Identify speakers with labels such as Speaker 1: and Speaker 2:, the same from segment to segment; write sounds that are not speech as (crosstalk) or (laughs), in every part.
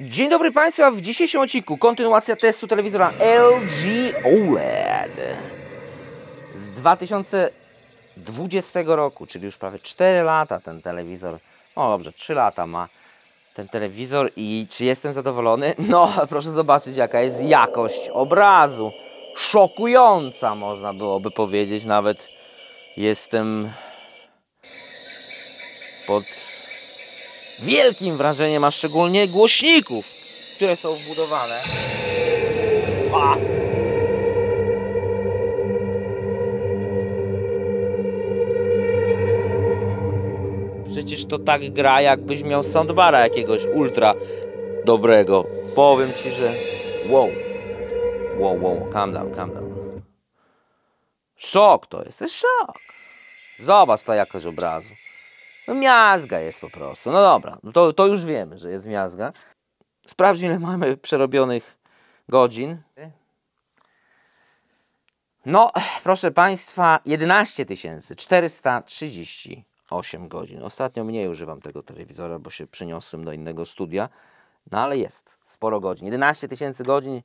Speaker 1: Dzień dobry Państwu, w dzisiejszym odcinku kontynuacja testu telewizora LG OLED z 2020 roku, czyli już prawie 4 lata ten telewizor, no dobrze, 3 lata ma ten telewizor i czy jestem zadowolony? (laughs) No, proszę zobaczyć jaka jest jakość obrazu, szokująca można byłoby powiedzieć, nawet jestem pod Wielkim wrażeniem ma szczególnie głośników, które są wbudowane. Bas! Przecież to tak gra, jakbyś miał soundbara jakiegoś ultra dobrego. Powiem ci, że wow, wow, wow, calm down, calm down. Szok to jest, to jest szok. Zobacz ta jakość obrazu. No miazga jest po prostu. No dobra, no to, to już wiemy, że jest miazga. Sprawdź ile mamy przerobionych godzin. No, proszę Państwa, 11 438 godzin. Ostatnio mniej używam tego telewizora, bo się przeniosłem do innego studia. No ale jest, sporo godzin. 11 tysięcy godzin.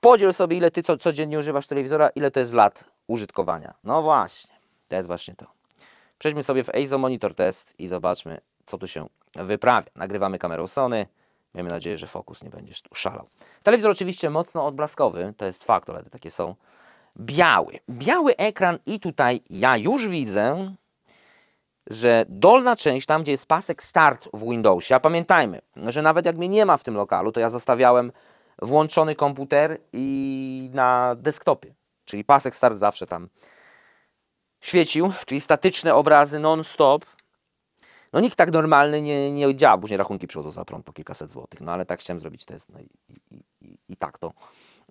Speaker 1: Podziel sobie, ile Ty co, codziennie używasz telewizora, ile to jest lat użytkowania. No właśnie, to jest właśnie to. Przejdźmy sobie w EIZO Monitor Test i zobaczmy, co tu się wyprawia. Nagrywamy kamerą Sony. Miejmy nadzieję, że fokus nie będziesz tu szalał. Telewizor oczywiście mocno odblaskowy, to jest fakt, ale takie są. Biały. Biały ekran i tutaj ja już widzę, że dolna część, tam gdzie jest pasek start w Windowsie, a pamiętajmy, że nawet jak mnie nie ma w tym lokalu, to ja zostawiałem włączony komputer i na desktopie, czyli pasek start zawsze tam świecił, czyli statyczne obrazy non-stop. No nikt tak normalny nie, nie działa, później rachunki przychodzą za prąd po kilkaset złotych, no ale tak chciałem zrobić test no i, i, i, i tak to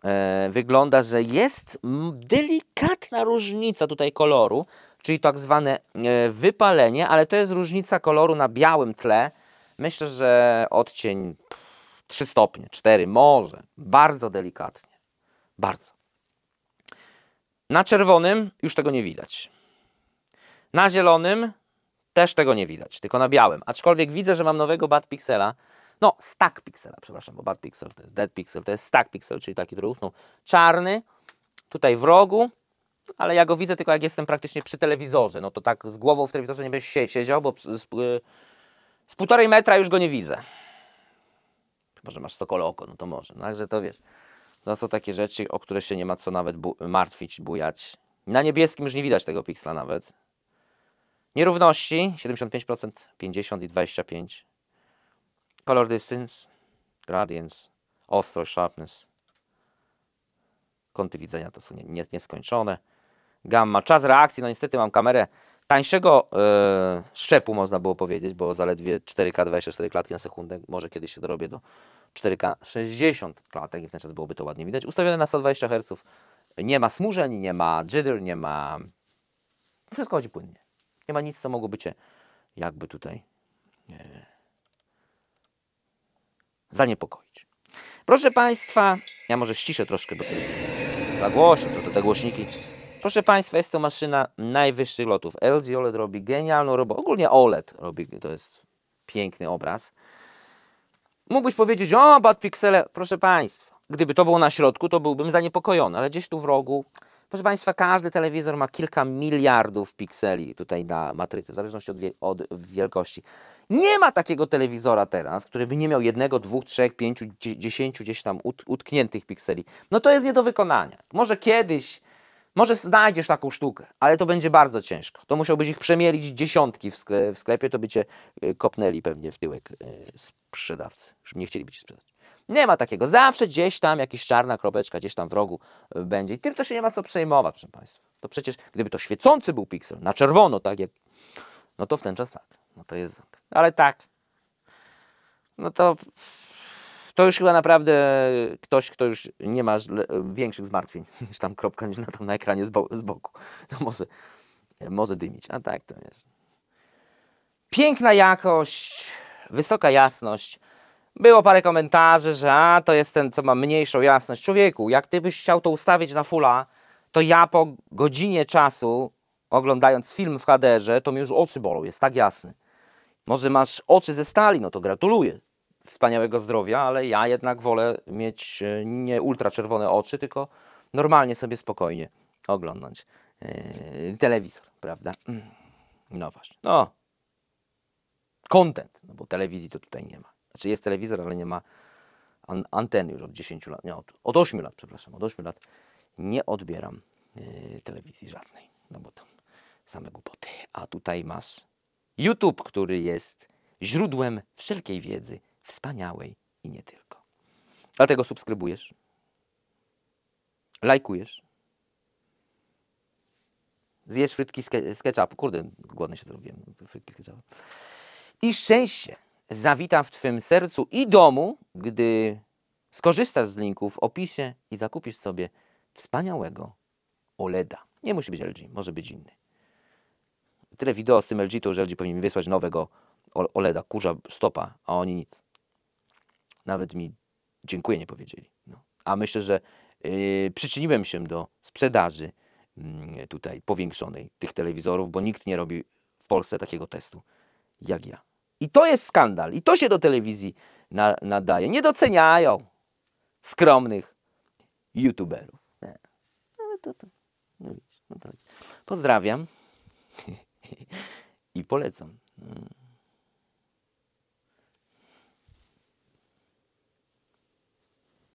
Speaker 1: e, wygląda, że jest delikatna różnica tutaj koloru, czyli tak zwane e, wypalenie, ale to jest różnica koloru na białym tle, myślę, że odcień 3 stopnie, 4 może, bardzo delikatnie, bardzo. Na czerwonym już tego nie widać. Na zielonym też tego nie widać, tylko na białym. Aczkolwiek widzę, że mam nowego bad pixela. No, stack pixela, przepraszam, bo bad pixel to jest dead pixel, to jest stack pixel, czyli taki, który utknął no, czarny, tutaj w rogu, ale ja go widzę tylko jak jestem praktycznie przy telewizorze. No to tak z głową w telewizorze nie będę siedział, bo z, z, y, z półtorej metra już go nie widzę. Może masz sokole oko, no to może. No, także to wiesz, to są takie rzeczy, o które się nie ma co nawet bu martwić, bujać. Na niebieskim już nie widać tego piksla nawet. Nierówności 75%, 50 i 25. Color distance, gradients, ostrość, sharpness. Kąty widzenia to są nie, nie, nieskończone. Gamma, czas reakcji, no niestety mam kamerę tańszego yy, szczepu można było powiedzieć, bo zaledwie 4K 24 klatki na sekundę, może kiedyś się dorobię do 4K 60 klatek i w ten czas byłoby to ładnie widać. Ustawione na 120 Hz, nie ma smużeń, nie ma jitter nie ma... Wszystko chodzi płynnie. Nie ma nic, co mogłoby Cię jakby tutaj nie, zaniepokoić. Proszę Państwa, ja może ściszę troszkę, bo to jest za głośno, to, to te głośniki. Proszę Państwa, jest to maszyna najwyższych lotów. LG OLED robi genialną robotę. Ogólnie OLED robi, to jest piękny obraz. Mógłbyś powiedzieć, o, bad piksele, proszę Państwa. Gdyby to było na środku, to byłbym zaniepokojony, ale gdzieś tu w rogu Proszę Państwa, każdy telewizor ma kilka miliardów pikseli tutaj na matrycy, w zależności od, wie od wielkości. Nie ma takiego telewizora teraz, który by nie miał jednego, dwóch, trzech, pięciu, dziesięciu gdzieś tam ut utkniętych pikseli. No to jest nie do wykonania. Może kiedyś, może znajdziesz taką sztukę, ale to będzie bardzo ciężko. To musiałbyś ich przemielić dziesiątki w, sklepie, to by cię y, kopnęli pewnie w tyłek y, sprzedawcy, Już nie chcieliby ci sprzedać. Nie ma takiego. Zawsze gdzieś tam jakaś czarna kropeczka gdzieś tam w rogu e, będzie. I tym to się nie ma co przejmować, proszę Państwa. To przecież, gdyby to świecący był piksel, na czerwono, tak jak... No to w ten czas tak. No to jest ząb. Ale tak. No to... To już chyba naprawdę ktoś, kto już nie ma większych zmartwień (laughs) niż tam kropka, niż na, tam na ekranie z, bo z boku. (laughs) To może, może dymić. A tak to jest. Piękna jakość, wysoka jasność. Było parę komentarzy, że a, to jest ten, co ma mniejszą jasność. Człowieku, jak ty byś chciał to ustawić na fulla, to ja po godzinie czasu, oglądając film w kaderze, to mi już oczy bolą, jest tak jasny. Może masz oczy ze stali, no to gratuluję. Wspaniałego zdrowia, ale ja jednak wolę mieć e, nie ultraczerwone oczy, tylko normalnie sobie spokojnie oglądać yy, e, telewizor, prawda? Mm. No właśnie, no. Content, no bo telewizji to tutaj nie ma. Znaczy jest telewizor, ale nie ma anteny już od 10 lat, nie, od, od 8 lat, przepraszam, od 8 lat nie odbieram yy, telewizji żadnej, no bo tam same głupoty. A tutaj masz YouTube, który jest źródłem wszelkiej wiedzy, wspaniałej i nie tylko. Dlatego subskrybujesz, lajkujesz, zjesz frytki z, ke Kurde, głodny się zrobiłem, no, frytki z I szczęście zawita w Twym sercu i domu, gdy skorzystasz z linku w opisie i zakupisz sobie wspaniałego OLEDa. Nie musi być LG, może być inny. Tyle wideo z tym LG, to już LG powinien mi wysłać nowego OLEDa, kurza stopa, a oni nic. Nawet mi dziękuję nie powiedzieli. No. A myślę, że yy, przyczyniłem się do sprzedaży yy, tutaj powiększonej tych telewizorów, bo nikt nie robi w Polsce takiego testu jak ja. I to jest skandal. I to się do telewizji na, nadaje. Nie doceniają skromnych youtuberów. Nie. No, to, to, tak. no, no to. Tak. Pozdrawiam (laughs) i polecam.